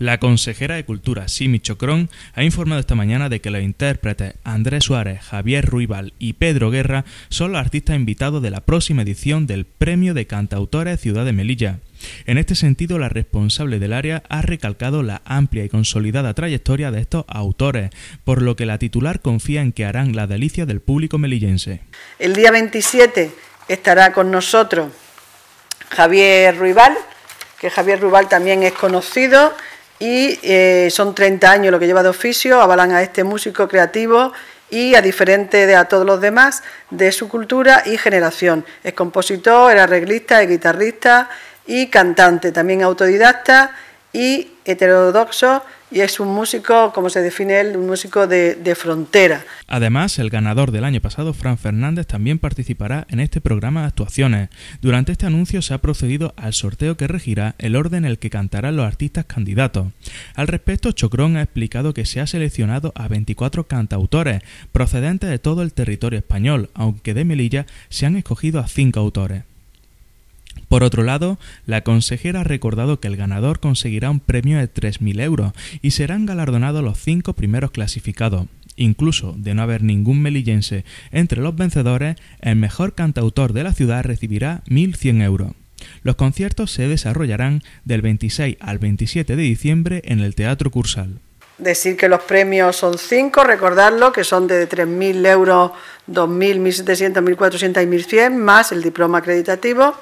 La consejera de Cultura, Simi Chocrón, ha informado esta mañana de que los intérpretes Andrés Suárez, Javier Ruibal y Pedro Guerra son los artistas invitados de la próxima edición del Premio de Cantautores Ciudad de Melilla. En este sentido, la responsable del área ha recalcado la amplia y consolidada trayectoria de estos autores, por lo que la titular confía en que harán la delicia del público melillense. El día 27 estará con nosotros Javier Ruibal, que Javier Ruibal también es conocido y eh, son 30 años lo que lleva de oficio, avalan a este músico creativo y a diferente de a todos los demás de su cultura y generación. Es compositor, era arreglista, es guitarrista y cantante, también autodidacta y heterodoxo y es un músico, como se define él, un músico de frontera. Además, el ganador del año pasado, Fran Fernández, también participará en este programa de actuaciones. Durante este anuncio se ha procedido al sorteo que regirá el orden en el que cantarán los artistas candidatos. Al respecto, Chocrón ha explicado que se ha seleccionado a 24 cantautores procedentes de todo el territorio español, aunque de Melilla se han escogido a 5 autores. Por otro lado, la consejera ha recordado que el ganador conseguirá un premio de 3.000 euros y serán galardonados los cinco primeros clasificados. Incluso de no haber ningún melillense entre los vencedores, el mejor cantautor de la ciudad recibirá 1.100 euros. Los conciertos se desarrollarán del 26 al 27 de diciembre en el Teatro Cursal. Decir que los premios son cinco, recordarlo, que son de 3.000 euros, 2.000, 1.700, 1.400 y 1.100, más el diploma acreditativo.